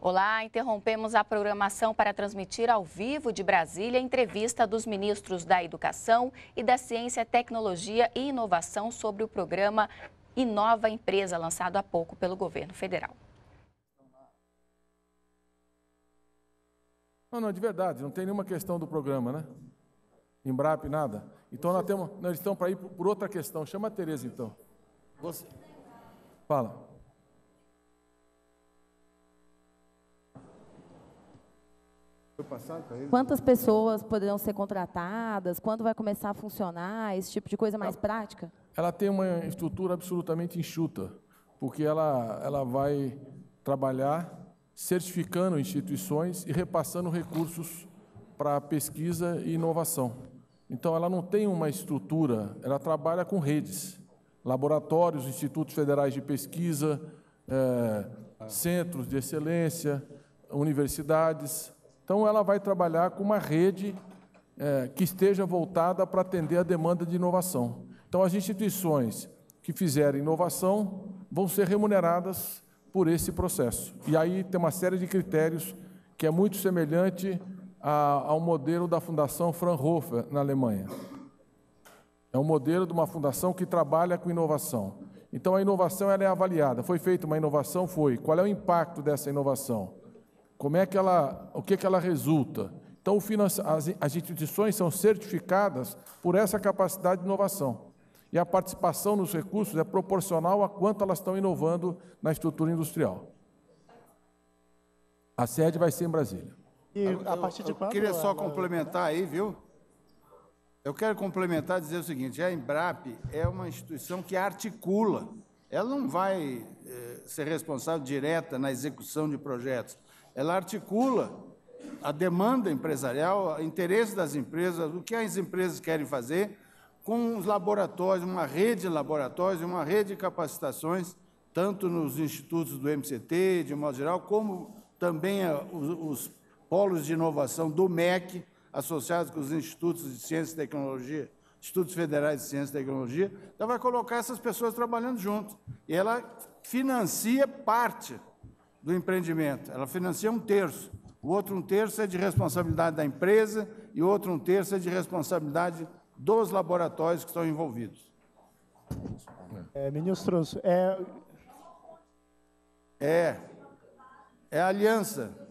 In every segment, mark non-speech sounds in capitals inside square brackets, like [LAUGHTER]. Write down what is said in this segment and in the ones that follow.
Olá, interrompemos a programação para transmitir ao vivo de Brasília a entrevista dos ministros da Educação e da Ciência, Tecnologia e Inovação sobre o programa Inova Empresa, lançado há pouco pelo governo federal. Não, não, de verdade, não tem nenhuma questão do programa, né? Embrapa, nada? Então Você... nós temos. Não, eles estão para ir por outra questão. Chama a Tereza então. Você... Fala. Quantas pessoas poderão ser contratadas? Quando vai começar a funcionar? Esse tipo de coisa é mais ela, prática? Ela tem uma estrutura absolutamente enxuta, porque ela, ela vai trabalhar certificando instituições e repassando recursos para pesquisa e inovação. Então, ela não tem uma estrutura, ela trabalha com redes, laboratórios, institutos federais de pesquisa, é, centros de excelência, universidades. Então, ela vai trabalhar com uma rede é, que esteja voltada para atender a demanda de inovação. Então, as instituições que fizerem inovação vão ser remuneradas por esse processo. E aí tem uma série de critérios que é muito semelhante a, ao modelo da Fundação Fraunhofer, na Alemanha. É um modelo de uma fundação que trabalha com inovação. Então, a inovação ela é avaliada. Foi feita uma inovação? Foi. Qual é o impacto dessa inovação? Como é que ela, o que, é que ela resulta? Então, as, as instituições são certificadas por essa capacidade de inovação. E a participação nos recursos é proporcional a quanto elas estão inovando na estrutura industrial. A sede vai ser em Brasília eu, a partir de quando? Eu queria só complementar aí, viu? Eu quero complementar dizer o seguinte: a Embrap é uma instituição que articula. Ela não vai eh, ser responsável direta na execução de projetos. Ela articula a demanda empresarial, o interesse das empresas, o que as empresas querem fazer, com os laboratórios, uma rede de laboratórios, uma rede de capacitações, tanto nos institutos do MCT, de modo geral, como também os, os polos de inovação do MEC, associados com os institutos de ciência e tecnologia, institutos federais de ciência e tecnologia, ela então, vai colocar essas pessoas trabalhando junto. E ela financia parte do empreendimento, ela financia um terço. O outro um terço é de responsabilidade da empresa e o outro um terço é de responsabilidade dos laboratórios que estão envolvidos. É, ministros, é... É, é aliança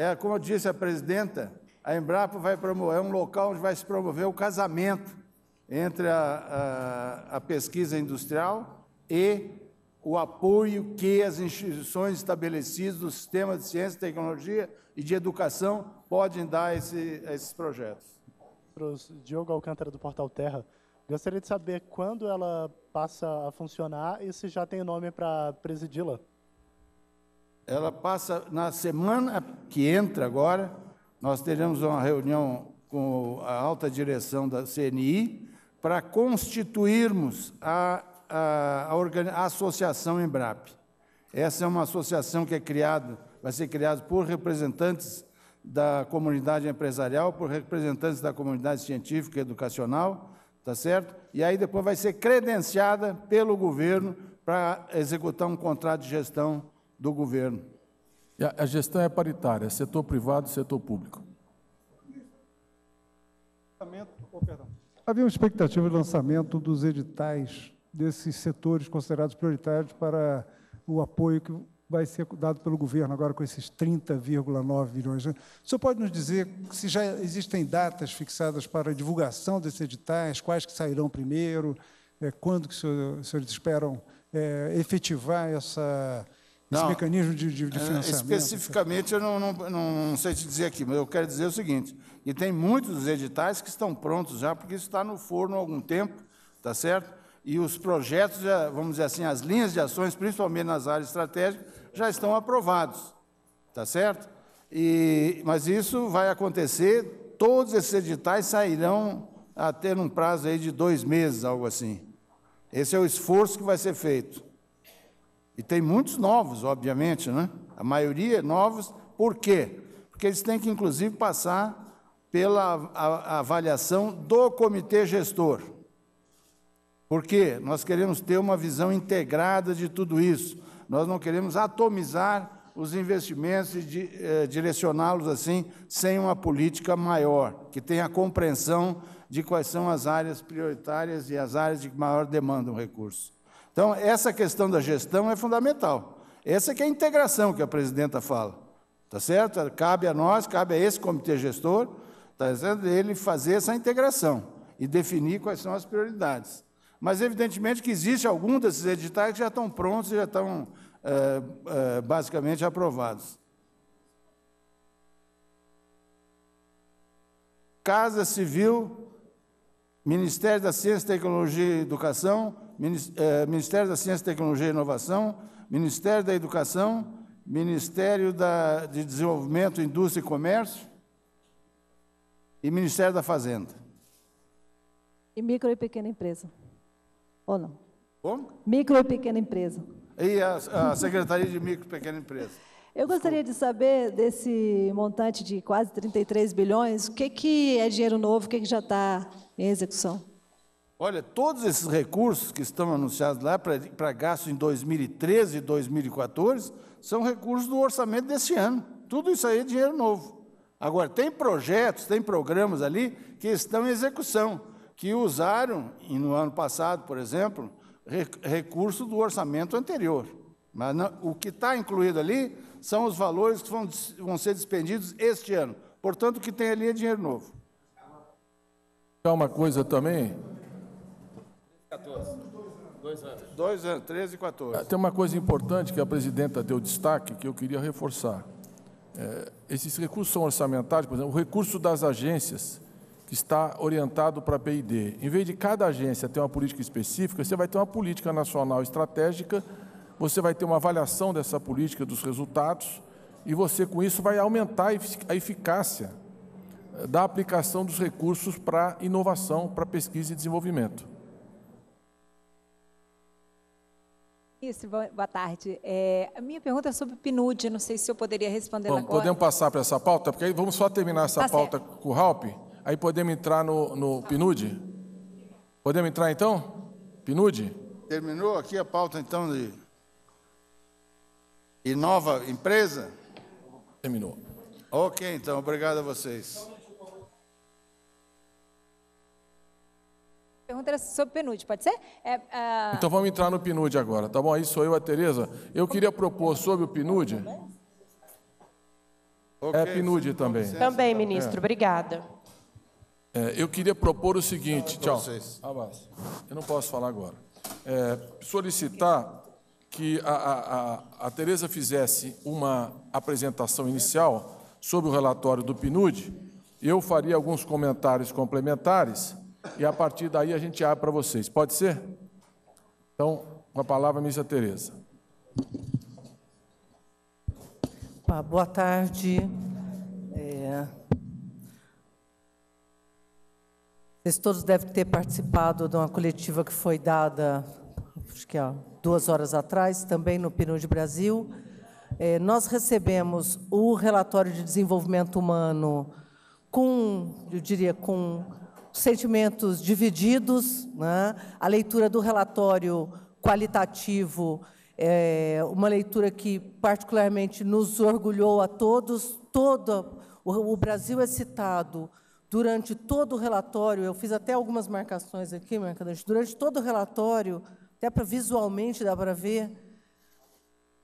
é, como disse a presidenta, a Embrapa vai promover, é um local onde vai se promover o casamento entre a, a, a pesquisa industrial e o apoio que as instituições estabelecidas do sistema de ciência, tecnologia e de educação podem dar a, esse, a esses projetos. Diogo Alcântara, do Portal Terra. Gostaria de saber quando ela passa a funcionar e se já tem nome para presidi-la ela passa na semana que entra agora, nós teremos uma reunião com a alta direção da CNI para constituirmos a, a, a, a associação Embrap. Essa é uma associação que é criada, vai ser criada por representantes da comunidade empresarial, por representantes da comunidade científica e educacional, tá certo? E aí depois vai ser credenciada pelo governo para executar um contrato de gestão do governo. A gestão é paritária, é setor privado e setor público. Oh, Havia uma expectativa de lançamento dos editais desses setores considerados prioritários para o apoio que vai ser dado pelo governo agora com esses 30,9 bilhões. Né? O senhor pode nos dizer se já existem datas fixadas para a divulgação desses editais, quais que sairão primeiro, eh, quando que os senhores esperam eh, efetivar essa não, esse mecanismo de, de, é, financiamento? Especificamente, eu não, não, não sei te dizer aqui, mas eu quero dizer o seguinte, e tem muitos editais que estão prontos já, porque isso está no forno há algum tempo, está certo? E os projetos, já, vamos dizer assim, as linhas de ações, principalmente nas áreas estratégicas, já estão aprovados, está certo? E, mas isso vai acontecer, todos esses editais sairão até num prazo aí de dois meses, algo assim. Esse é o esforço que vai ser feito. E tem muitos novos, obviamente, né? A maioria é novos, por quê? Porque eles têm que, inclusive, passar pela avaliação do comitê gestor. Porque nós queremos ter uma visão integrada de tudo isso. Nós não queremos atomizar os investimentos e eh, direcioná-los assim, sem uma política maior, que tenha a compreensão de quais são as áreas prioritárias e as áreas de maior demanda do recurso. Então, essa questão da gestão é fundamental. Essa que é a integração que a presidenta fala. Tá certo? Cabe a nós, cabe a esse comitê gestor, tá certo? ele fazer essa integração e definir quais são as prioridades. Mas, evidentemente, que existe algum desses editais que já estão prontos e já estão é, é, basicamente aprovados. Casa Civil, Ministério da Ciência, Tecnologia e Educação, é, Ministério da Ciência, Tecnologia e Inovação, Ministério da Educação, Ministério da, de Desenvolvimento, Indústria e Comércio e Ministério da Fazenda. E micro e pequena empresa. Ou não? Como? Micro e pequena empresa. E a, a Secretaria de Micro e Pequena Empresa. Eu gostaria de saber desse montante de quase 33 bilhões, o que, que é dinheiro novo, o que, que já está em execução? Olha, todos esses recursos que estão anunciados lá para gasto em 2013 e 2014 são recursos do orçamento deste ano. Tudo isso aí é dinheiro novo. Agora, tem projetos, tem programas ali que estão em execução, que usaram, no ano passado, por exemplo, recurso do orçamento anterior. Mas não, o que está incluído ali são os valores que vão, vão ser despendidos este ano. Portanto, o que tem ali é dinheiro novo. Uma coisa também, 14. Dois anos. 13 e 14. Ah, tem uma coisa importante que a presidenta deu destaque que eu queria reforçar. É, esses recursos são orçamentários, por exemplo, o recurso das agências, que está orientado para a PID. Em vez de cada agência ter uma política específica, você vai ter uma política nacional estratégica, você vai ter uma avaliação dessa política, dos resultados, e você, com isso, vai aumentar a eficácia é, da aplicação dos recursos para inovação, para pesquisa e desenvolvimento. Isso, boa tarde. É, a minha pergunta é sobre PNUD, não sei se eu poderia responder Bom, agora. Podemos passar para essa pauta? Porque aí vamos só terminar essa tá pauta certo. com o Raup, aí podemos entrar no, no PNUD? Podemos entrar então? PNUD? Terminou aqui a pauta então de, de nova empresa? Terminou. Ok, então, obrigado a vocês. pergunta era sobre o PNUD, pode ser? É, uh... Então vamos entrar no PNUD agora, tá bom? Aí sou eu, a Tereza. Eu queria propor sobre o PNUD. Okay, é PNUD também. Também, tá. ministro, é. obrigada. É, eu queria propor o seguinte, tchau. Eu não posso falar agora. É, solicitar que a, a, a, a Tereza fizesse uma apresentação inicial sobre o relatório do PNUD. Eu faria alguns comentários complementares e a partir daí a gente abre para vocês. Pode ser? Então, uma a palavra, Missa Tereza. Boa tarde. É... Vocês todos devem ter participado de uma coletiva que foi dada, acho que há duas horas atrás, também no Pneu de Brasil. É, nós recebemos o relatório de desenvolvimento humano com, eu diria, com sentimentos divididos, né? a leitura do relatório qualitativo, é, uma leitura que particularmente nos orgulhou a todos, todo o, Brasil é citado durante todo o relatório, eu fiz até algumas marcações aqui, Mercadante, durante todo o relatório, até para visualmente dá para ver,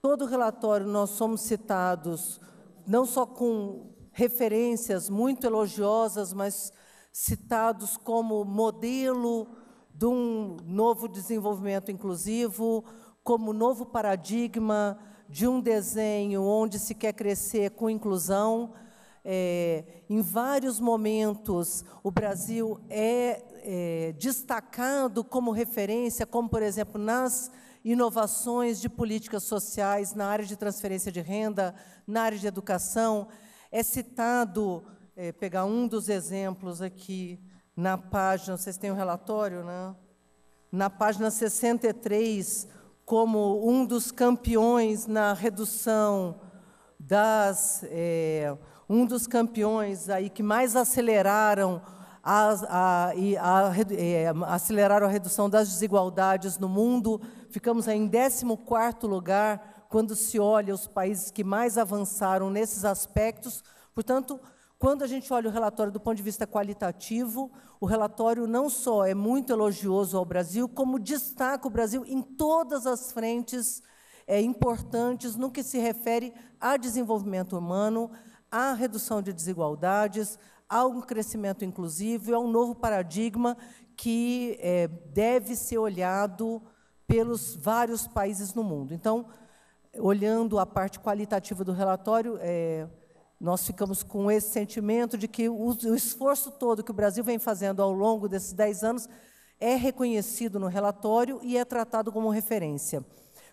todo o relatório nós somos citados, não só com referências muito elogiosas, mas citados como modelo de um novo desenvolvimento inclusivo, como novo paradigma de um desenho onde se quer crescer com inclusão. É, em vários momentos, o Brasil é, é, destacado como referência, como, por exemplo, nas inovações de políticas sociais, na área de transferência de renda, na área de educação. É citado é, pegar um dos exemplos aqui na página, vocês têm o um relatório, né? Na página 63, como um dos campeões na redução das. É, um dos campeões aí que mais aceleraram a, a, a, é, aceleraram a redução das desigualdades no mundo. Ficamos em 14 lugar quando se olha os países que mais avançaram nesses aspectos. Portanto, quando a gente olha o relatório do ponto de vista qualitativo, o relatório não só é muito elogioso ao Brasil, como destaca o Brasil em todas as frentes é, importantes no que se refere a desenvolvimento humano, à redução de desigualdades, a um crescimento inclusivo e a um novo paradigma que é, deve ser olhado pelos vários países no mundo. Então, olhando a parte qualitativa do relatório, é, nós ficamos com esse sentimento de que o, o esforço todo que o Brasil vem fazendo ao longo desses 10 anos é reconhecido no relatório e é tratado como referência.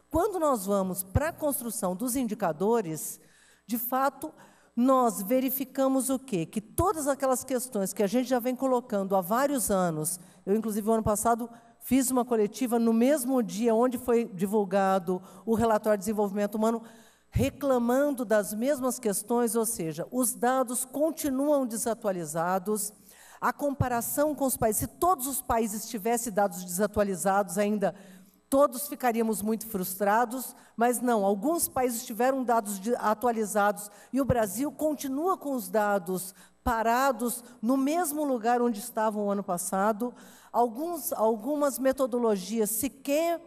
Quando nós vamos para a construção dos indicadores, de fato, nós verificamos o quê? Que todas aquelas questões que a gente já vem colocando há vários anos, eu, inclusive, o ano passado, fiz uma coletiva no mesmo dia onde foi divulgado o relatório de desenvolvimento humano, reclamando das mesmas questões, ou seja, os dados continuam desatualizados, a comparação com os países, se todos os países tivessem dados desatualizados ainda, todos ficaríamos muito frustrados, mas não, alguns países tiveram dados atualizados e o Brasil continua com os dados parados no mesmo lugar onde estavam o ano passado. Alguns, algumas metodologias sequer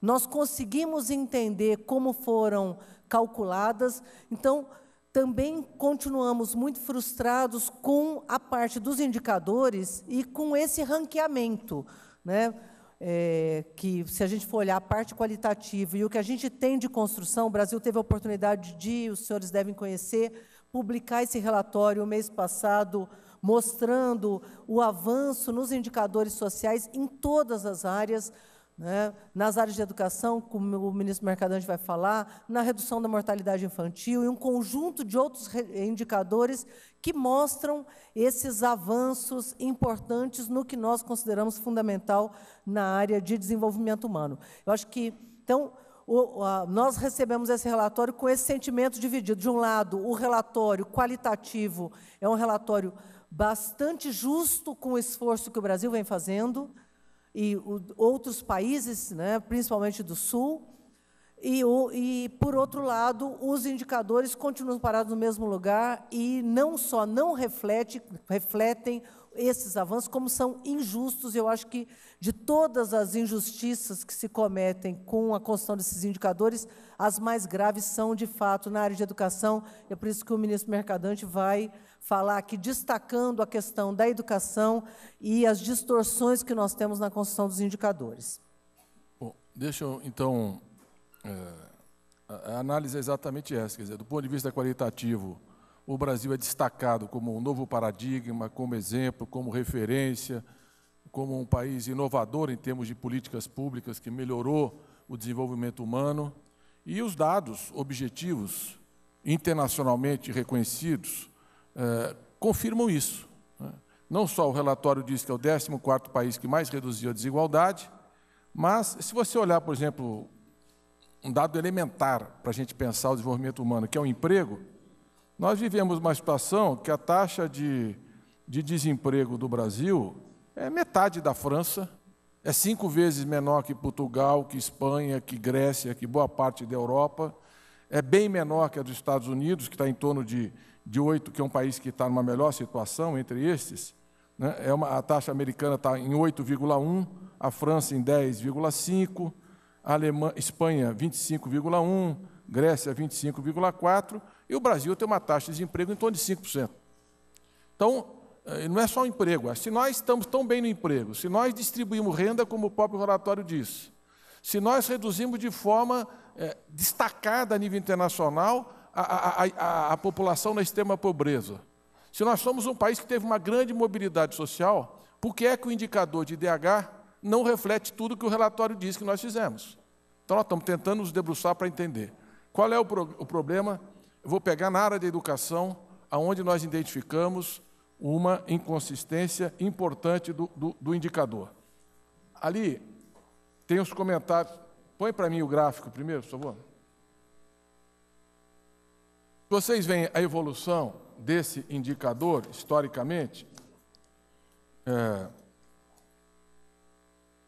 nós conseguimos entender como foram calculadas. Então, também continuamos muito frustrados com a parte dos indicadores e com esse ranqueamento, né? É, que se a gente for olhar a parte qualitativa e o que a gente tem de construção, o Brasil teve a oportunidade de, os senhores devem conhecer, publicar esse relatório o mês passado, mostrando o avanço nos indicadores sociais em todas as áreas, né? nas áreas de educação, como o ministro Mercadante vai falar, na redução da mortalidade infantil e um conjunto de outros indicadores que mostram esses avanços importantes no que nós consideramos fundamental na área de desenvolvimento humano. Eu acho que, então, o, a, nós recebemos esse relatório com esse sentimento dividido. De um lado, o relatório qualitativo é um relatório bastante justo com o esforço que o Brasil vem fazendo, e o, outros países, né, principalmente do Sul, e, o, e, por outro lado, os indicadores continuam parados no mesmo lugar e não só não reflete, refletem esses avanços, como são injustos. Eu acho que de todas as injustiças que se cometem com a construção desses indicadores, as mais graves são, de fato, na área de educação. É por isso que o ministro Mercadante vai falar aqui destacando a questão da educação e as distorções que nós temos na construção dos indicadores. Bom, deixa eu, então, é, a análise é exatamente essa, quer dizer, do ponto de vista qualitativo, o Brasil é destacado como um novo paradigma, como exemplo, como referência, como um país inovador em termos de políticas públicas que melhorou o desenvolvimento humano. E os dados objetivos internacionalmente reconhecidos eh, confirmam isso. Né? Não só o relatório diz que é o 14º país que mais reduziu a desigualdade, mas se você olhar, por exemplo, um dado elementar para a gente pensar o desenvolvimento humano, que é o emprego, nós vivemos uma situação que a taxa de, de desemprego do Brasil é metade da França, é cinco vezes menor que Portugal, que Espanha, que Grécia, que boa parte da Europa, é bem menor que a dos Estados Unidos, que está em torno de de oito, que é um país que está numa melhor situação entre estes, né, é uma, a taxa americana está em 8,1, a França em 10,5, a Espanha 25,1, Grécia 25,4 e o Brasil tem uma taxa de desemprego em torno de 5%. Então, eh, não é só o emprego. É, se nós estamos tão bem no emprego, se nós distribuímos renda, como o próprio relatório diz, se nós reduzimos de forma é, destacada a nível internacional a, a, a, a população na extrema pobreza? Se nós somos um país que teve uma grande mobilidade social, por que é que o indicador de IDH não reflete tudo que o relatório diz que nós fizemos? Então, nós estamos tentando nos debruçar para entender. Qual é o, pro, o problema? Eu vou pegar na área da educação, aonde nós identificamos uma inconsistência importante do, do, do indicador. Ali tem os comentários. Põe para mim o gráfico primeiro, por favor. Vocês veem a evolução desse indicador historicamente. É,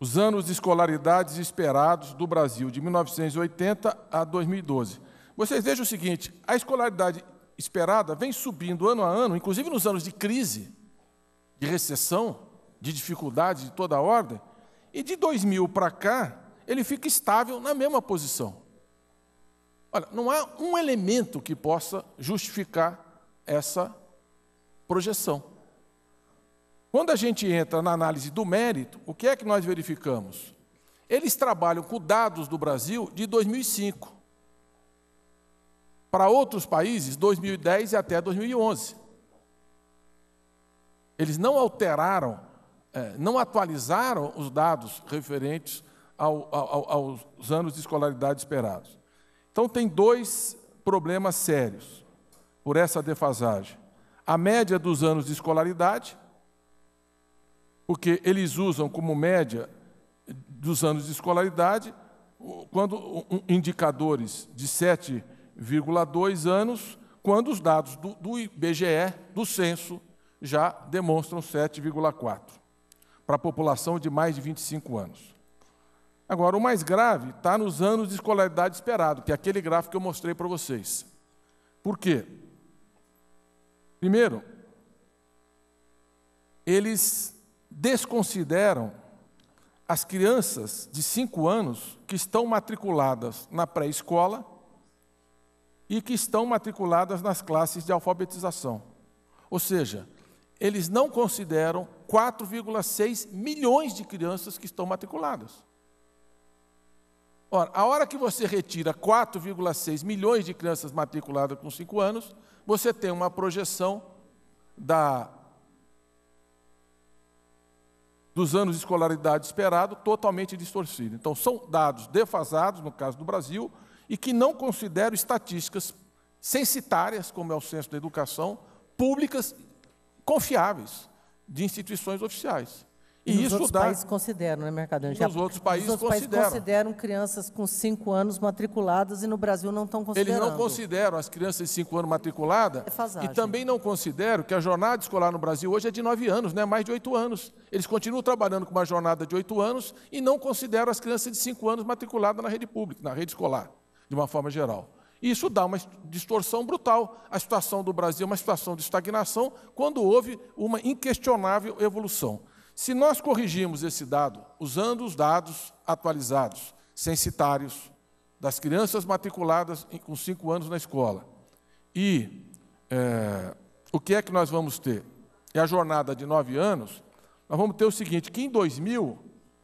os anos de escolaridades esperados do Brasil, de 1980 a 2012. Vocês vejam o seguinte: a escolaridade esperada vem subindo ano a ano, inclusive nos anos de crise, de recessão, de dificuldades de toda a ordem, e de 2000 para cá, ele fica estável na mesma posição. Olha, não há um elemento que possa justificar essa projeção. Quando a gente entra na análise do mérito, o que é que nós verificamos? Eles trabalham com dados do Brasil de 2005. Para outros países, 2010 e até 2011. Eles não alteraram, é, não atualizaram os dados referentes aos anos de escolaridade esperados. Então, tem dois problemas sérios por essa defasagem: a média dos anos de escolaridade, porque eles usam como média dos anos de escolaridade quando indicadores de 7,2 anos, quando os dados do, do IBGE, do censo, já demonstram 7,4 para a população de mais de 25 anos. Agora, o mais grave está nos anos de escolaridade esperado, que é aquele gráfico que eu mostrei para vocês. Por quê? Primeiro, eles desconsideram as crianças de 5 anos que estão matriculadas na pré-escola e que estão matriculadas nas classes de alfabetização. Ou seja, eles não consideram 4,6 milhões de crianças que estão matriculadas. Ora, a hora que você retira 4,6 milhões de crianças matriculadas com 5 anos, você tem uma projeção da dos anos de escolaridade esperado totalmente distorcida. Então, são dados defasados, no caso do Brasil, e que não considero estatísticas censitárias, como é o Censo da Educação, públicas confiáveis de instituições oficiais. E, os isso outros dá... países consideram, né, Mercadante? Os outros países outros consideram. Países consideram crianças com 5 anos matriculadas e no Brasil não estão considerando. Eles não consideram as crianças de 5 anos matriculadas é e também não consideram que a jornada escolar no Brasil hoje é de 9 anos, né, mais de 8 anos. Eles continuam trabalhando com uma jornada de 8 anos e não consideram as crianças de 5 anos matriculadas na rede pública, na rede escolar, de uma forma geral. E isso dá uma distorção brutal. A situação do Brasil é uma situação de estagnação quando houve uma inquestionável evolução. Se nós corrigirmos esse dado usando os dados atualizados, censitários, das crianças matriculadas com 5 anos na escola, e é, o que é que nós vamos ter? é a jornada de 9 anos, nós vamos ter o seguinte, que em 2000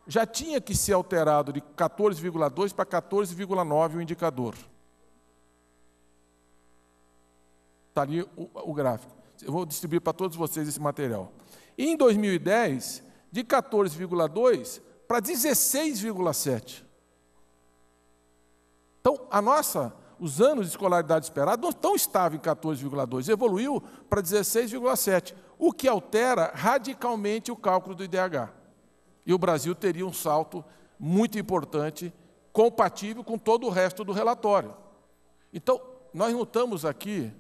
já tinha que ser alterado de 14,2 para 14,9 o indicador. Está ali o, o gráfico. Eu vou distribuir para todos vocês esse material. E em 2010, de 14,2 para 16,7. Então, a nossa, os anos de escolaridade esperada não estão em 14,2, evoluiu para 16,7, o que altera radicalmente o cálculo do IDH. E o Brasil teria um salto muito importante, compatível com todo o resto do relatório. Então, nós notamos aqui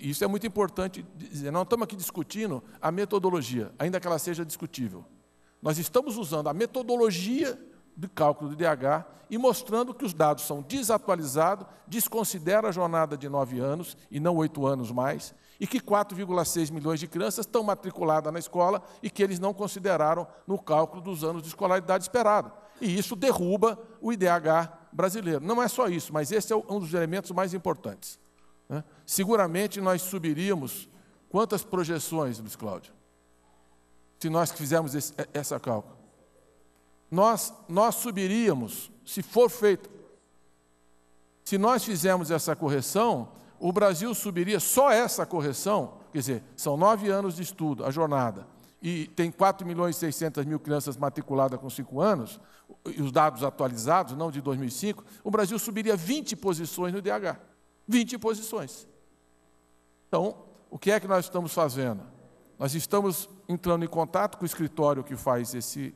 isso é muito importante dizer. Não estamos aqui discutindo a metodologia, ainda que ela seja discutível. Nós estamos usando a metodologia de cálculo do IDH e mostrando que os dados são desatualizados, desconsidera a jornada de nove anos e não oito anos mais, e que 4,6 milhões de crianças estão matriculadas na escola e que eles não consideraram no cálculo dos anos de escolaridade esperado. E isso derruba o IDH brasileiro. Não é só isso, mas esse é um dos elementos mais importantes. Né? Seguramente nós subiríamos quantas projeções, Luiz Cláudio? Se nós fizermos esse, é, essa cálcula. Nós, nós subiríamos, se for feito. Se nós fizermos essa correção, o Brasil subiria só essa correção, quer dizer, são nove anos de estudo, a jornada, e tem 4 milhões e 600 mil crianças matriculadas com cinco anos, e os dados atualizados, não de 2005, o Brasil subiria 20 posições no DH. 20 posições. Então, o que é que nós estamos fazendo? Nós estamos entrando em contato com o escritório que faz esse,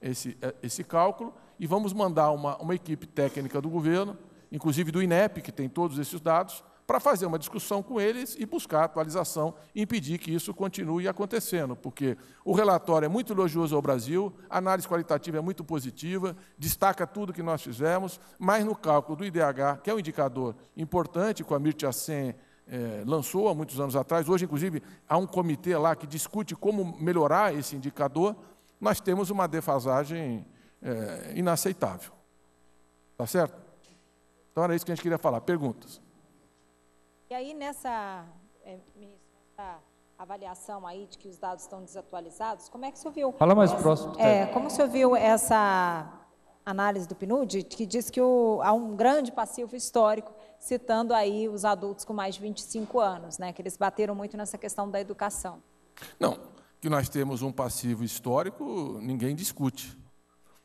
esse, é, esse cálculo e vamos mandar uma, uma equipe técnica do governo, inclusive do INEP, que tem todos esses dados, para fazer uma discussão com eles e buscar atualização e impedir que isso continue acontecendo, porque o relatório é muito elogioso ao Brasil, a análise qualitativa é muito positiva, destaca tudo que nós fizemos, mas no cálculo do IDH, que é um indicador importante, com a Mirtia Sen é, eh, lançou há muitos anos atrás, hoje, inclusive, há um comitê lá que discute como melhorar esse indicador, nós temos uma defasagem é, inaceitável. Tá certo? Então era isso que a gente queria falar. Perguntas? E aí nessa, é, ministro, nessa avaliação aí de que os dados estão desatualizados, como é que o senhor viu? Fala mais essa, próximo. É, como o senhor viu essa análise do PNUD, que diz que o, há um grande passivo histórico, citando aí os adultos com mais de 25 anos, né, que eles bateram muito nessa questão da educação. Não, que nós temos um passivo histórico, ninguém discute.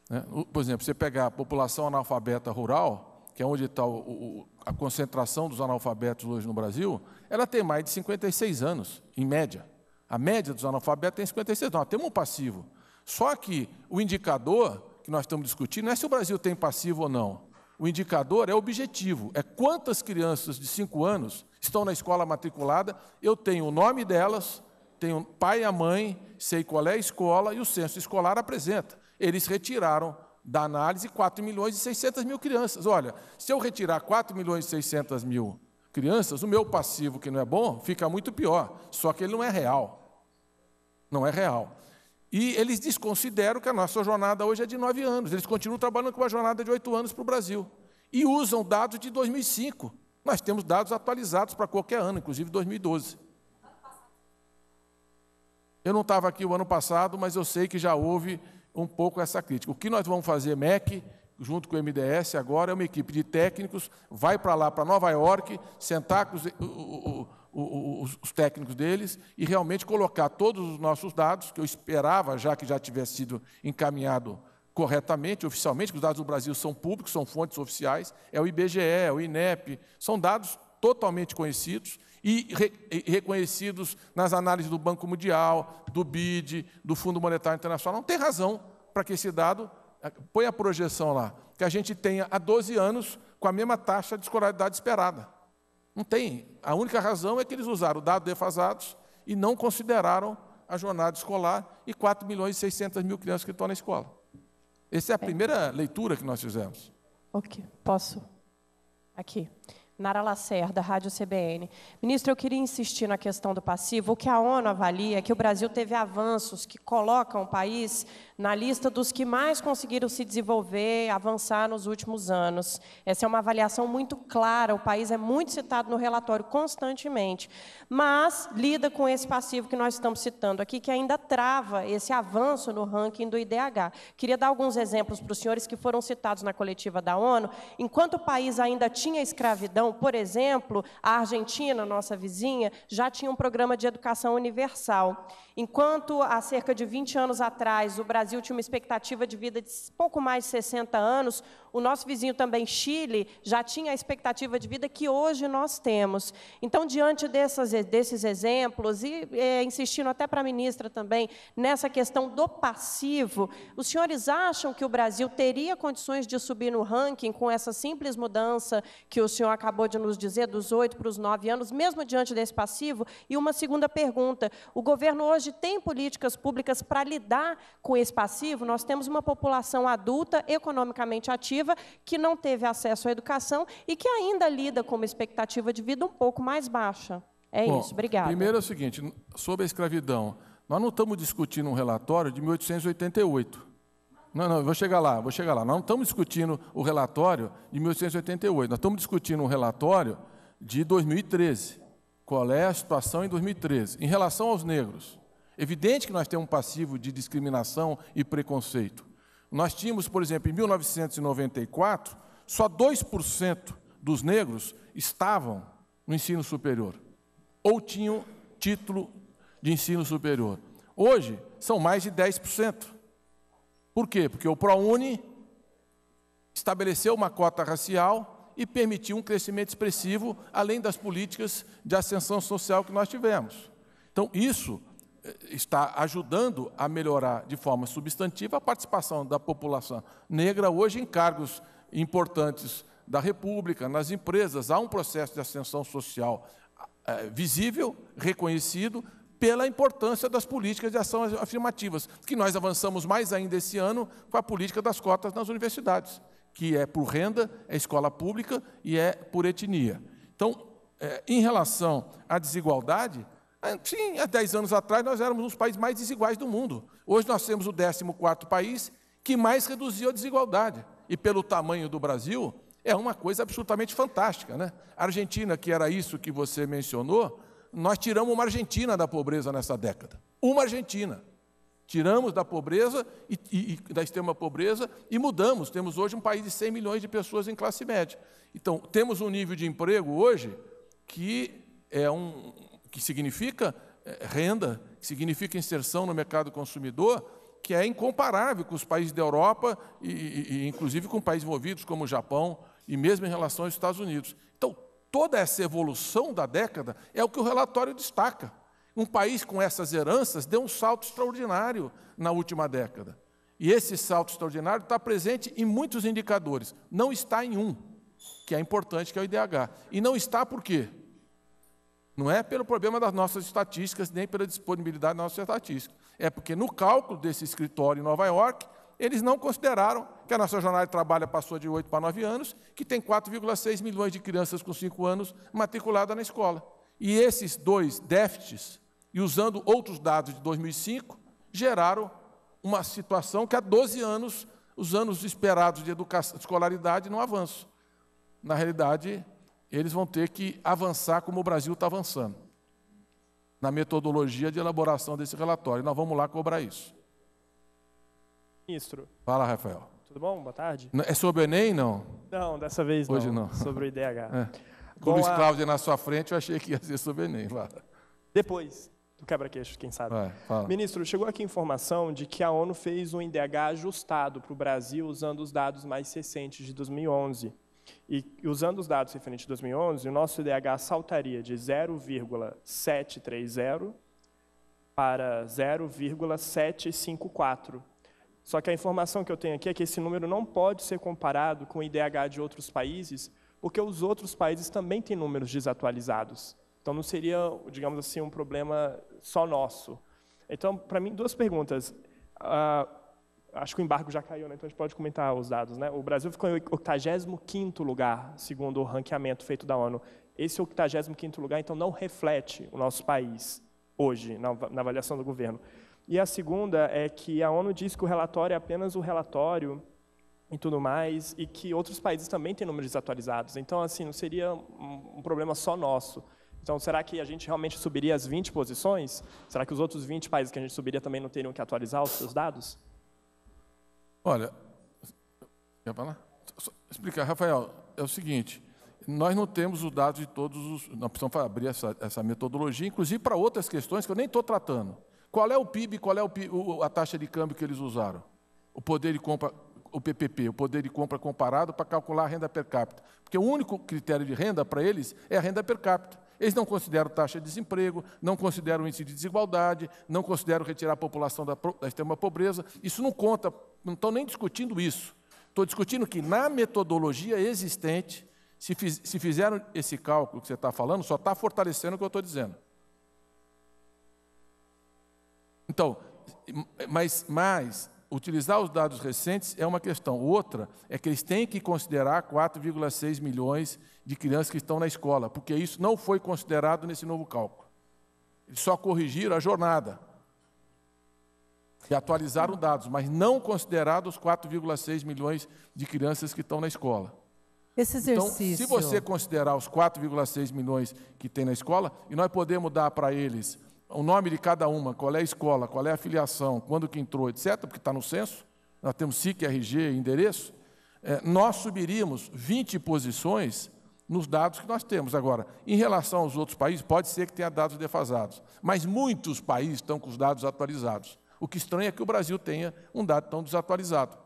Né? Por exemplo, você pegar a população analfabeta rural, que é onde está o, o, a concentração dos analfabetos hoje no Brasil, ela tem mais de 56 anos, em média. A média dos analfabetos tem 56 anos. Nós temos um passivo. Só que o indicador que nós estamos discutindo não é se o Brasil tem passivo ou não. O indicador é objetivo, é quantas crianças de 5 anos estão na escola matriculada, eu tenho o nome delas, tenho pai e a mãe, sei qual é a escola e o censo escolar apresenta. Eles retiraram da análise 4 milhões e 600 mil crianças. Olha, se eu retirar 4 milhões e 600 mil crianças, o meu passivo, que não é bom, fica muito pior. Só que ele não é real. Não é real. E eles desconsideram que a nossa jornada hoje é de nove anos. Eles continuam trabalhando com uma jornada de oito anos para o Brasil. E usam dados de 2005. Nós temos dados atualizados para qualquer ano, inclusive 2012. Eu não estava aqui o ano passado, mas eu sei que já houve um pouco essa crítica. O que nós vamos fazer, MEC, junto com o MDS, agora é uma equipe de técnicos, vai para lá, para Nova York, sentar com os, os, os, técnicos deles e realmente colocar todos os nossos dados, que eu esperava já que já tivesse sido encaminhado corretamente, oficialmente, que os dados do Brasil são públicos, são fontes oficiais, é o IBGE, é o INEP, são dados totalmente conhecidos, e, re, reconhecidos nas análises do Banco Mundial, do BID, do Fundo Monetário Internacional. Não tem razão para que esse dado, eh, põe a projeção lá, que a gente tenha há 12 anos com a mesma taxa de escolaridade esperada. Não tem. A única razão é que eles usaram dados defasados e não consideraram a jornada escolar e 4 milhões e 600 mil crianças que estão na escola. Essa é a é. primeira leitura que nós fizemos. Ok, posso. Aqui. Nara Lacerda, Rádio CBN. Ministro, eu queria insistir na questão do passivo. O que a ONU avalia é que o Brasil teve avanços que colocam o país na lista dos que mais conseguiram se desenvolver, avançar nos últimos anos. Essa é uma avaliação muito clara, o país é muito citado no relatório constantemente, mas lida com esse passivo que nós estamos citando aqui, que ainda trava esse avanço no ranking do IDH. Queria dar alguns exemplos para os senhores que foram citados na coletiva da ONU. Enquanto o país ainda tinha escravidão, educação. Por exemplo, a Argentina, nossa vizinha, já tinha um programa de educação universal. Enquanto há cerca de 20 anos atrás o Brasil tinha uma expectativa de vida de pouco mais de 60 anos, o nosso vizinho também, Chile, já tinha a expectativa de vida que hoje nós temos. Então, diante dessas, desses exemplos, e é, insistindo até para a ministra também nessa questão do passivo, os senhores acham que o Brasil teria condições de subir no ranking com essa simples mudança que o senhor acabou de nos dizer, dos oito para os nove anos, mesmo diante desse passivo? E uma segunda pergunta: o governo hoje tem políticas públicas para lidar com esse passivo? Nós temos uma população adulta, economicamente ativa, que não teve acesso à educação e que ainda lida com uma expectativa de vida um pouco mais baixa. É Bom, isso, obrigado. Primeiro é o seguinte, sobre a escravidão, nós não estamos discutindo um relatório de 1888. Não, não, vou chegar lá, vou chegar lá. Nós não estamos discutindo o relatório de 1888, nós estamos discutindo um relatório de 2013. Qual é a situação em 2013? Em relação aos negros, evidente que nós temos um passivo de discriminação e preconceito. Nós tínhamos, por exemplo, em 1994, só 2% dos negros estavam no ensino superior ou tinham título de ensino superior. Hoje, são mais de 10%. Por quê? Porque o ProUni estabeleceu uma cota racial e permitiu um crescimento expressivo, além das políticas de ascensão social que nós tivemos. Então, isso está ajudando a melhorar de forma substantiva a participação da população negra hoje em cargos importantes da República, nas empresas. Há um processo de ascensão social é, visível, reconhecido, pela importância das políticas de ação afirmativas, que nós avançamos mais ainda esse ano com a política das cotas nas universidades, que é por renda, é escola pública e é por etnia. Então, é, em relação à desigualdade, ah, sim, há 10 anos atrás nós éramos um dos países mais desiguais do mundo. Hoje nós temos o 14 país que mais reduziu a desigualdade. E pelo tamanho do Brasil, é uma coisa absolutamente fantástica. Né? A Argentina, que era isso que você mencionou, nós tiramos uma Argentina da pobreza nessa década. Uma Argentina. Tiramos da pobreza, e, e, da extrema pobreza, e mudamos. Temos hoje um país de 100 milhões de pessoas em classe média. Então, temos um nível de emprego hoje que é um, que significa eh, renda, que significa inserção no mercado consumidor, que é incomparável com os países da Europa e, e, e inclusive com países envolvidos como o Japão e mesmo em relação aos Estados Unidos. Então, toda essa evolução da década é o que o relatório destaca. Um país com essas heranças deu um salto extraordinário na última década. E esse salto extraordinário está presente em muitos indicadores, não está em um, que é importante, que é o IDH. E não está por quê? Não é pelo problema das nossas estatísticas, nem pela disponibilidade das nossas estatísticas. É porque no cálculo desse escritório em Nova York, eles não consideraram que a nossa jornada de trabalho passou de 8 para 9 anos, que tem 4,6 milhões de crianças com 5 anos matriculadas na escola. E esses dois déficits, e usando outros dados de 2005, geraram uma situação que há 12 anos, os anos esperados de, educação, de escolaridade, não avançam. Na realidade, eles vão ter que avançar como o Brasil está avançando, na metodologia de elaboração desse relatório. Nós vamos lá cobrar isso. Ministro. Fala, Rafael. Tudo bom? Boa tarde. É sobre o Enem, não? Não, dessa vez não. Hoje não. Sobre o IDH. [LAUGHS] É. Com o Luiz a... Cláudio na sua frente, eu achei que ia ser sobre o Enem. Depois do quebra-queixo, quem sabe. Vai, Ministro, chegou aqui informação de que a ONU fez um IDH ajustado para o Brasil usando os dados mais recentes de 2011. E usando os dados referentes a 2011, o nosso IDH saltaria de 0,730 para 0,754. Só que a informação que eu tenho aqui é que esse número não pode ser comparado com o IDH de outros países, porque os outros países também têm números desatualizados. Então não seria, digamos assim, um problema só nosso. Então, para mim, duas perguntas. Uh, acho que o embargo já caiu, né? então a gente pode comentar os dados. Né? O Brasil ficou em 85º lugar, segundo o ranqueamento feito da ONU. Esse 85º lugar, então, não reflete o nosso país hoje, na, avaliação do governo. E a segunda é que a ONU diz que o relatório é apenas o relatório e tudo mais, e que outros países também têm números desatualizados. Então, assim, não seria um, um problema só nosso. Então, será que a gente realmente subiria as 20 posições? Será que os outros 20 países que a gente subiria também não teriam que atualizar os seus dados? Olha, quer falar? Só explicar, Rafael, é o seguinte, nós não temos os dados de todos os. Nós precisamos abrir essa, essa metodologia, inclusive para outras questões que eu nem estou tratando. Qual é o PIB, qual é o PIB, a taxa de câmbio que eles usaram? O poder de compra, o PPP, o poder de compra comparado para calcular a renda per capita. Porque o único critério de renda para eles é a renda per capita. Eles não consideram taxa de desemprego, não consideram índice de desigualdade, não consideram retirar a população da, da extrema pobreza. Isso não conta não estou nem discutindo isso. Estou discutindo que na metodologia existente, se, fiz, se fizeram esse cálculo que você está falando, só está fortalecendo o que eu estou dizendo. Então, mas, mas utilizar os dados recentes é uma questão. Outra é que eles têm que considerar 4,6 milhões de crianças que estão na escola, porque isso não foi considerado nesse novo cálculo. Eles só corrigiram a jornada que atualizaram dados, mas não considerados os 4,6 milhões de crianças que estão na escola. Esse exercício. Então, se você considerar os 4,6 milhões que tem na escola, e nós podemos dar para eles o nome de cada uma, qual é a escola, qual é a filiação, quando que entrou, etc., porque está no censo, nós temos SIC, RG, endereço, é, nós subiríamos 20 posições nos dados que nós temos. Agora, em relação aos outros países, pode ser que tenha dados defasados, mas muitos países estão com os dados atualizados. O que estranha é que o Brasil tenha um dado tão desatualizado.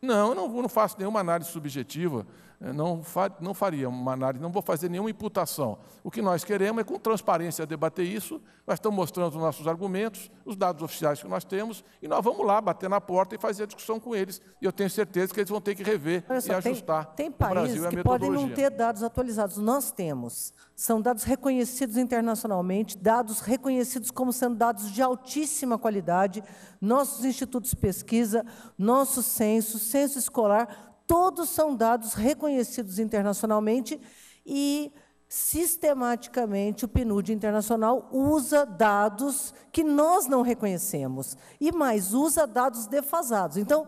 Não, eu não, não faço nenhuma análise subjetiva não, não faria uma análise, não vou fazer nenhuma imputação. O que nós queremos é, com transparência, debater isso. Nós estamos mostrando os nossos argumentos, os dados oficiais que nós temos, e nós vamos lá bater na porta e fazer a discussão com eles. E eu tenho certeza que eles vão ter que rever só, e ajustar. Tem, tem é países que podem não ter dados atualizados. Nós temos. São dados reconhecidos internacionalmente, dados reconhecidos como sendo dados de altíssima qualidade. Nossos institutos de pesquisa, nosso censo censo escolar, todos são dados reconhecidos internacionalmente e sistematicamente o PNUD internacional usa dados que nós não reconhecemos e mais usa dados defasados. Então,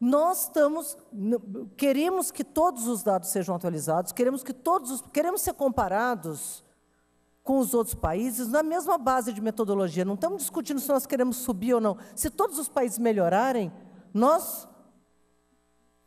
nós estamos queremos que todos os dados sejam atualizados, queremos que todos os, queremos ser comparados com os outros países na mesma base de metodologia. Não estamos discutindo se nós queremos subir ou não. Se todos os países melhorarem, nós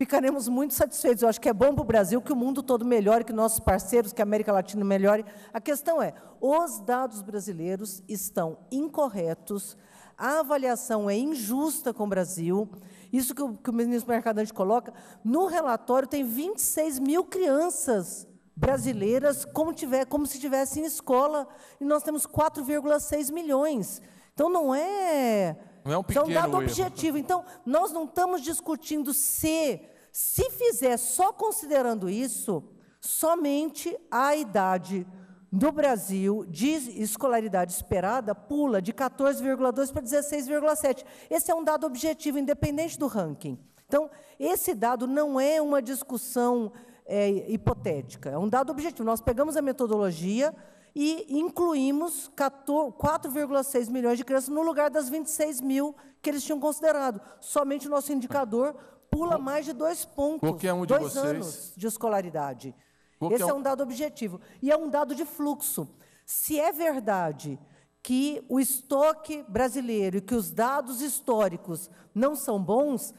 ficaremos muito satisfeitos. Eu acho que é bom para o Brasil que o mundo todo melhore, que nossos parceiros, que a América Latina melhore. A questão é: os dados brasileiros estão incorretos, a avaliação é injusta com o Brasil. Isso que o, que o ministro Mercadante coloca. No relatório tem 26 mil crianças brasileiras como, tiver, como se estivessem em escola, e nós temos 4,6 milhões. Então não é. Não é um é pequeno dado objetivo. Então, nós não estamos discutindo se se fizer só considerando isso, somente a idade no Brasil de escolaridade esperada pula de 14,2 para 16,7. Esse é um dado objetivo, independente do ranking. Então, esse dado não é uma discussão é, hipotética, é um dado objetivo. Nós pegamos a metodologia e incluímos 4,6 milhões de crianças no lugar das 26 mil que eles tinham considerado. Somente o nosso indicador pula mais de dois pontos, Qualquer é um de dois vocês, anos de escolaridade. Esse é, é um dado objetivo. E é um dado de fluxo. Se é verdade que o estoque brasileiro e que os dados históricos não são bons,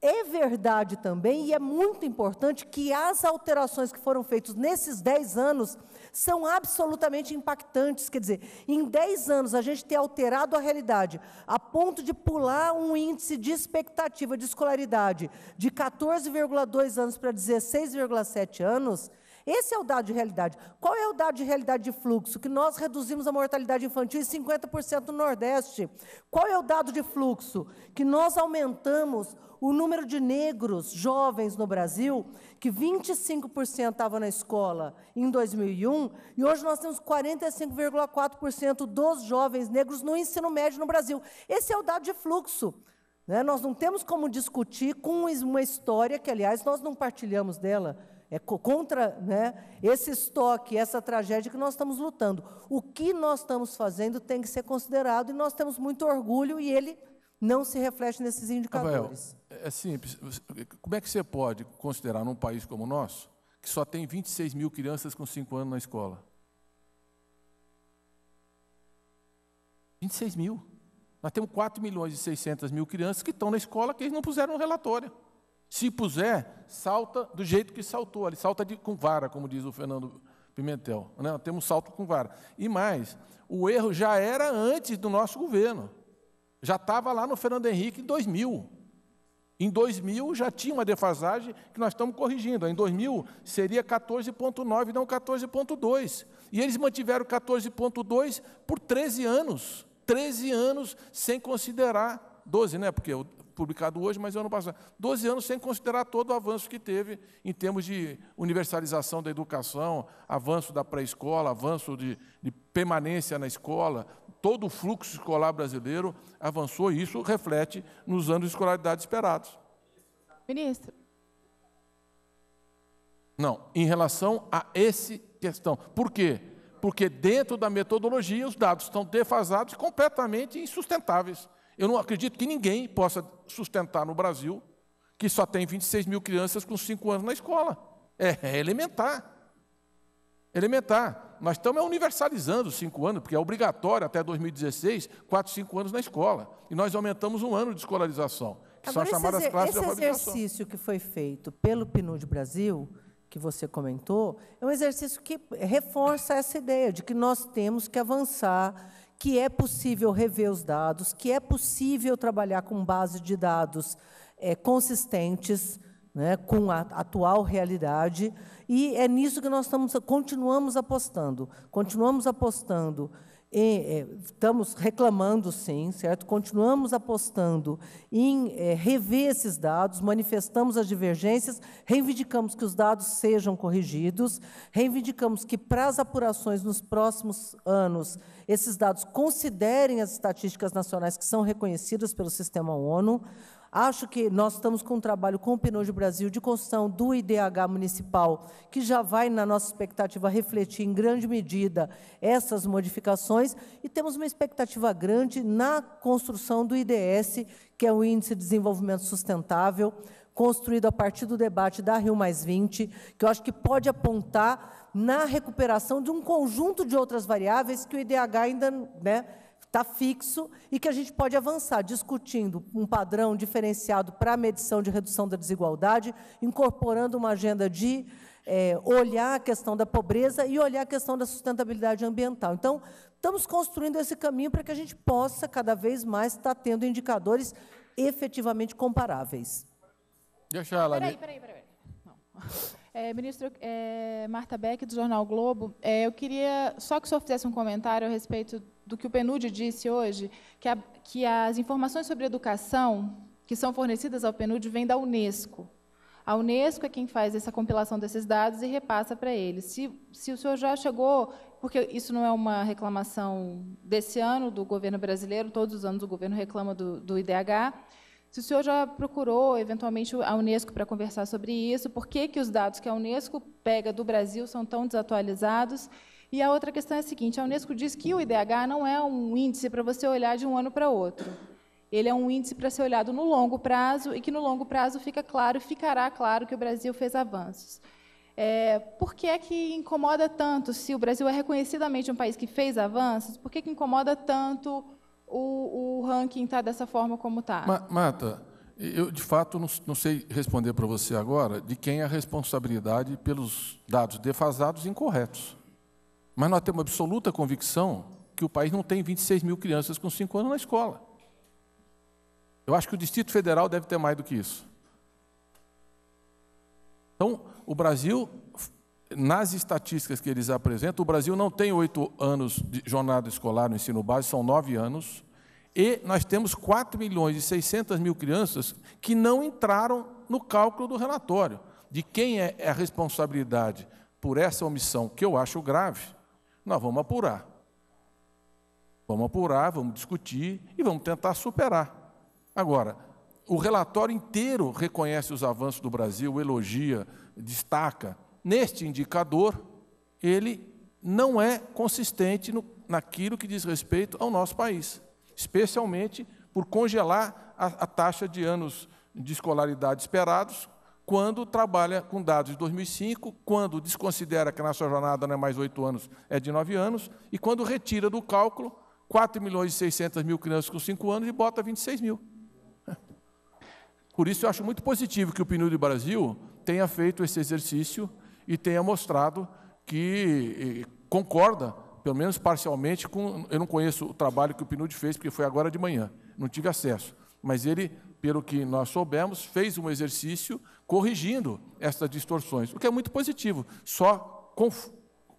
é verdade também, e é muito importante, que as alterações que foram feitas nesses 10 anos são absolutamente impactantes. Quer dizer, em 10 anos a gente ter alterado a realidade a ponto de pular um índice de expectativa de escolaridade de 14,2 anos para 16,7 anos esse é o dado de realidade. Qual é o dado de realidade de fluxo? Que nós reduzimos a mortalidade infantil em 50% no Nordeste. Qual é o dado de fluxo? Que nós aumentamos o número de negros jovens no Brasil, que 25% estavam na escola em 2001, e hoje nós temos 45,4% dos jovens negros no ensino médio no Brasil. Esse é o dado de fluxo. Né? Nós não temos como discutir com uma história que, aliás, nós não partilhamos dela é contra né, esse estoque, essa tragédia que nós estamos lutando. O que nós estamos fazendo tem que ser considerado e nós temos muito orgulho e ele não se reflete nesses indicadores. Rafael, é, é simples. Como é que você pode considerar num país como o nosso, que só tem 26 mil crianças com 5 anos na escola? 26 mil. Nós temos 4 milhões e 600 mil crianças que estão na escola que eles não puseram no relatório. Se puser, salta do jeito que saltou. Ele salta de, com vara, como diz o Fernando Pimentel. Né? Temos salto com vara. E mais, o erro já era antes do nosso governo. Já estava lá no Fernando Henrique em 2000. Em 2000 já tinha uma defasagem que nós estamos corrigindo. Em 2000 seria 14,9, não 14,2. E eles mantiveram 14,2 por 13 anos. 13 anos sem considerar 12, né? Porque publicado hoje, mas ano passado. 12 anos sem considerar todo o avanço que teve em termos de universalização da educação, avanço da pré-escola, avanço de, de permanência na escola, todo o fluxo escolar brasileiro avançou e isso reflete nos anos de escolaridade esperados. Ministro. Não, em relação a essa questão. Por quê? Porque dentro da metodologia os dados estão defasados e completamente insustentáveis. Eu não acredito que ninguém possa sustentar no Brasil que só tem 26 mil crianças com 5 anos na escola. É, é elementar. Elementar. Nós estamos universalizando os 5 anos, porque é obrigatório até 2016, 4, 5 anos na escola. E nós aumentamos um ano de escolarização, que Agora, são chamadas esse, classes esse de exercício que foi feito pelo PNUD Brasil, que você comentou, é um exercício que reforça essa ideia de que nós temos que avançar que é possível rever os dados, que é possível trabalhar com base de dados é, consistentes né, com a atual realidade. E é nisso que nós estamos, continuamos apostando. Continuamos apostando eh, estamos reclamando, sim, certo? Continuamos apostando em é, rever esses dados, manifestamos as divergências, reivindicamos que os dados sejam corrigidos, reivindicamos que para as apurações nos próximos anos esses dados considerem as estatísticas nacionais que são reconhecidas pelo sistema ONU. Acho que nós estamos com um trabalho com o de Brasil de construção do IDH municipal, que já vai, na nossa expectativa, refletir em grande medida essas modificações, e temos uma expectativa grande na construção do IDS, que é o Índice de Desenvolvimento Sustentável, construído a partir do debate da Rio Mais 20, que eu acho que pode apontar na recuperação de um conjunto de outras variáveis que o IDH ainda né, está fixo e que a gente pode avançar discutindo um padrão diferenciado para a medição de redução da desigualdade, incorporando uma agenda de é, olhar a questão da pobreza e olhar a questão da sustentabilidade ambiental. Então, estamos construindo esse caminho para que a gente possa cada vez mais estar tá tendo indicadores efetivamente comparáveis. Deixa ela ali. Peraí, peraí, peraí. [LAUGHS] É, ministro, é, Marta Beck, do Jornal Globo, é, eu queria só que o senhor fizesse um comentário a respeito do que o Penude disse hoje, que, a, que as informações sobre educação que são fornecidas ao Penude vêm da Unesco. A Unesco é quem faz essa compilação desses dados e repassa para eles. Se, se o senhor já chegou, porque isso não é uma reclamação desse ano do governo brasileiro, todos os anos o governo reclama do, do IDH, se o senhor já procurou, eventualmente, a Unesco para conversar sobre isso, por que, que os dados que a Unesco pega do Brasil são tão desatualizados e a outra questão é a seguinte: a Unesco diz que o IDH não é um índice para você olhar de um ano para outro. Ele é um índice para ser olhado no longo prazo e que no longo prazo fica claro, ficará claro que o Brasil fez avanços. É, por que é que incomoda tanto, se o Brasil é reconhecidamente um país que fez avanços, por que, que incomoda tanto o, o ranking estar tá dessa forma como está? Ma Mata, eu de fato não, não sei responder para você agora de quem é a responsabilidade pelos dados defasados e incorretos. Mas nós temos absoluta convicção que o país não tem 26 mil crianças com 5 anos na escola. Eu acho que o Distrito Federal deve ter mais do que isso. Então, o Brasil, nas estatísticas que eles apresentam, o Brasil não tem oito anos de jornada escolar no ensino básico, são nove anos. E nós temos 4 milhões e 600 mil crianças que não entraram no cálculo do relatório. De quem é, é a responsabilidade por essa omissão, que eu acho grave, nós vamos apurar. Vamos apurar, vamos discutir e vamos tentar superar. Agora, o relatório inteiro reconhece os avanços do Brasil, elogia, destaca. Neste indicador, ele não é consistente no, naquilo que diz respeito ao nosso país, especialmente por congelar a, a taxa de anos de escolaridade esperados quando trabalha com dados de 2005, quando desconsidera que a nossa jornada não é mais oito anos, é de nove anos, e quando retira do cálculo 4 milhões e 600 mil crianças com cinco anos e bota 26 mil. Por isso, eu acho muito positivo que o PNUD Brasil tenha feito esse exercício e tenha mostrado que concorda, pelo menos parcialmente, com. Eu não conheço o trabalho que o PNUD fez, porque foi agora de manhã, não tive acesso. Mas ele pelo que nós soubemos, fez um exercício corrigindo essas distorções, o que é muito positivo, só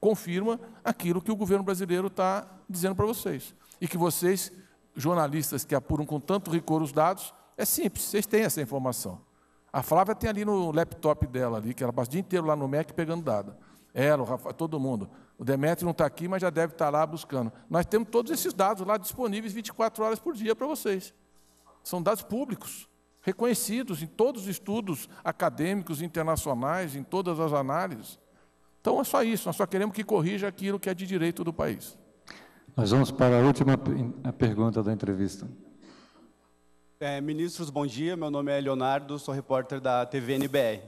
confirma aquilo que o governo brasileiro está dizendo para vocês. E que vocês, jornalistas que apuram com tanto rigor os dados, é simples, vocês têm essa informação. A Flávia tem ali no laptop dela, ali, que ela passa o dia inteiro lá no MEC pegando dados. Ela, o Rafa, todo mundo. O Demetrio não está aqui, mas já deve estar tá lá buscando. Nós temos todos esses dados lá disponíveis 24 horas por dia para vocês. São dados públicos, reconhecidos em todos os estudos acadêmicos internacionais, em todas as análises. Então é só isso, nós só queremos que corrija aquilo que é de direito do país. Nós vamos para a última pergunta da entrevista. É, ministros, bom dia. Meu nome é Leonardo, sou repórter da TVNBR.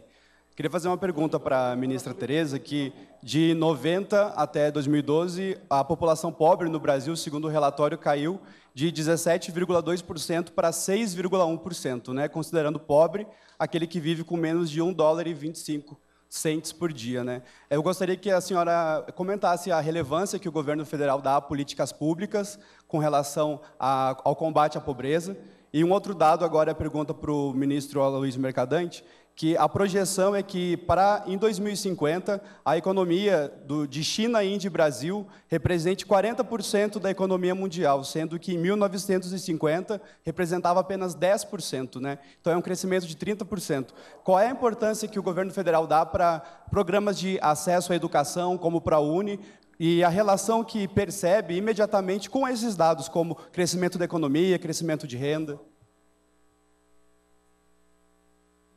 Queria fazer uma pergunta para a ministra Tereza, que de 90 até 2012, a população pobre no Brasil, segundo o relatório, caiu de 17,2% para 6,1%, né? considerando pobre aquele que vive com menos de 1 dólar e 25 centes por dia. Né? Eu gostaria que a senhora comentasse a relevância que o governo federal dá a políticas públicas com relação a, ao combate à pobreza, e um outro dado agora, é a pergunta para o ministro Aloysio Mercadante, que a projeção é que para em 2050 a economia do, de China, Índia e Brasil represente 40% da economia mundial, sendo que em 1950 representava apenas 10%, né? Então é um crescimento de 30%. Qual é a importância que o governo federal dá para programas de acesso à educação, como para a Uni, e a relação que percebe imediatamente com esses dados, como crescimento da economia, crescimento de renda?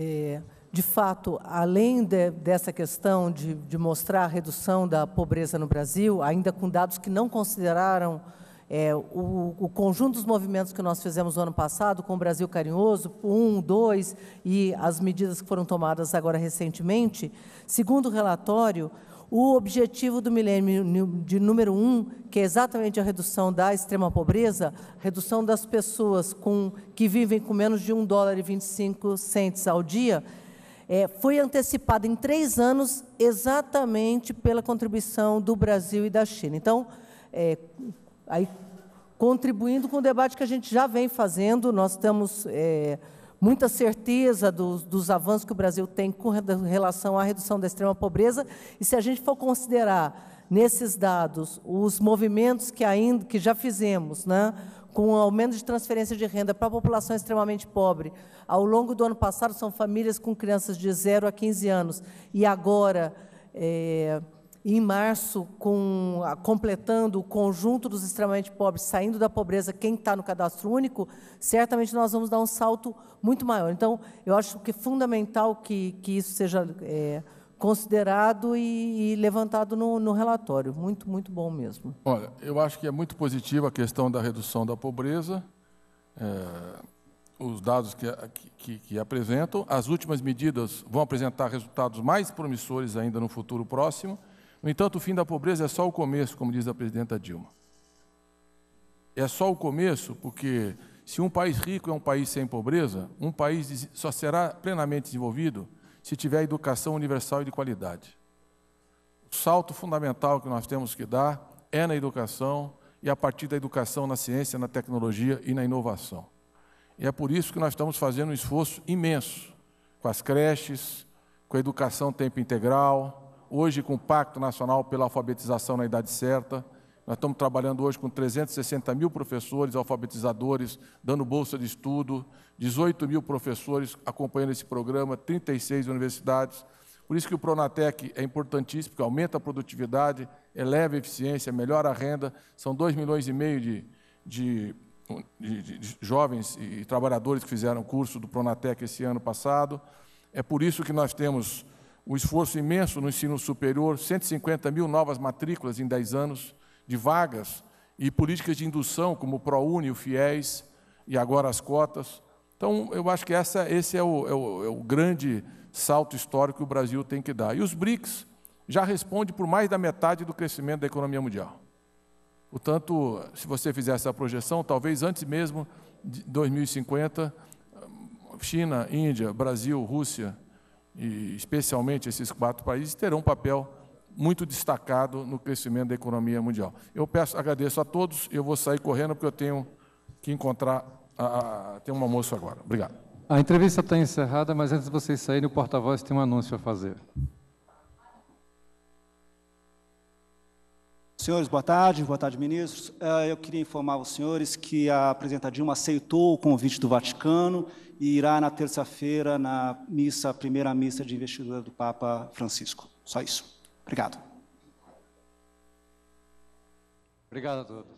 É, de fato, além de, dessa questão de, de, mostrar a redução da pobreza no Brasil, ainda com dados que não consideraram é, o, o, conjunto dos movimentos que nós fizemos no ano passado, com o Brasil Carinhoso, um, dois, e as medidas que foram tomadas agora recentemente, segundo o relatório, o objetivo do milênio de número um, que é exatamente a redução da extrema pobreza, redução das pessoas com, que vivem com menos de 1 dólar e 25 centes ao dia, é, foi antecipado em três anos exatamente pela contribuição do Brasil e da China. Então, é, aí, contribuindo com o debate que a gente já vem fazendo, nós estamos... É, muita certeza dos, dos avanços que o Brasil tem com relação à redução da extrema pobreza. E se a gente for considerar nesses dados os movimentos que ainda que já fizemos, né, com o aumento de transferência de renda para a população extremamente pobre, ao longo do ano passado são famílias com crianças de 0 a 15 anos e agora é, em março, com, completando o conjunto dos extremamente pobres saindo da pobreza, quem está no cadastro único, certamente nós vamos dar um salto muito maior. Então, eu acho que é fundamental que, que isso seja é, considerado e, e levantado no, no, relatório. Muito, muito bom mesmo. Olha, eu acho que é muito positiva a questão da redução da pobreza. É os dados que, que, que, apresentam. As últimas medidas vão apresentar resultados mais promissores ainda no futuro próximo. No entanto, o fim da pobreza é só o começo, como diz a presidenta Dilma. É só o começo, porque se um país rico é um país sem pobreza, um país só será plenamente desenvolvido se tiver educação universal e de qualidade. O salto fundamental que nós temos que dar é na educação e a partir da educação na ciência, na tecnologia e na inovação. E é por isso que nós estamos fazendo um esforço imenso com as creches, com a educação tempo integral, hoje com o Pacto Nacional pela Alfabetização na Idade Certa. Nós estamos trabalhando hoje com 360 mil professores alfabetizadores, dando bolsa de estudo, 18 mil professores acompanhando esse programa, 36 universidades. Por isso que o Pronatec é importantíssimo, porque aumenta a produtividade, eleva a eficiência, melhora a renda. São 2 milhões e meio de, de, de, de jovens e trabalhadores que fizeram curso do Pronatec esse ano passado. É por isso que nós temos o esforço imenso no ensino superior, 150 mil novas matrículas em 10 anos de vagas e políticas de indução como o ProUni, o FIES e agora as cotas. Então, eu acho que essa, esse é o, é, o, é o, grande salto histórico que o Brasil tem que dar. E os BRICS já respondem por mais da metade do crescimento da economia mundial. Portanto, se você fizer essa projeção, talvez antes mesmo de 2050, China, Índia, Brasil, Rússia, e especialmente esses quatro países, terão um papel muito destacado no crescimento da economia mundial. Eu peço, agradeço a todos, eu vou sair correndo porque eu tenho que encontrar, a, a, tem um almoço agora. Obrigado. A entrevista está encerrada, mas antes de vocês saírem, o porta-voz tem um anúncio a fazer. Senhores, boa tarde, boa tarde, ministros. Eh, eu queria informar os senhores que a presidenta Dilma aceitou o convite do Vaticano e irá na terça-feira na missa, primeira missa de investidura do Papa Francisco. Só isso. Obrigado. Obrigado a todos.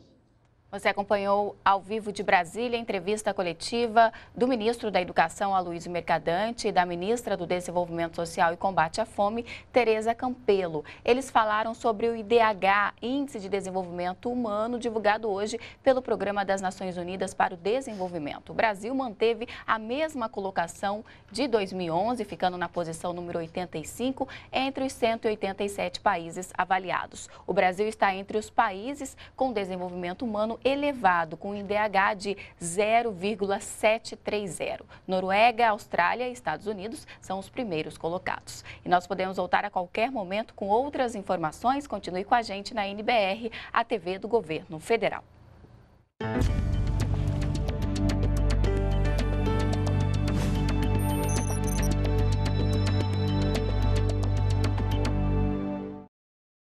Você acompanhou ao vivo de Brasília a entrevista coletiva do ministro da Educação, Aloysio Mercadante, e da ministra do Desenvolvimento Social e Combate à Fome, Tereza Campelo. Eles falaram sobre o IDH, Índice de Desenvolvimento Humano, divulgado hoje pelo Programa das Nações Unidas para o Desenvolvimento. O Brasil manteve a mesma colocação de 2011, ficando na posição número 85 entre os 187 países avaliados. O Brasil está entre os países com desenvolvimento humano elevado, com IDH de 0,730. Noruega, Austrália e Estados Unidos são os primeiros colocados. E nós podemos voltar a qualquer momento com outras informações. Continue com a gente na NBR, a TV do Governo Federal.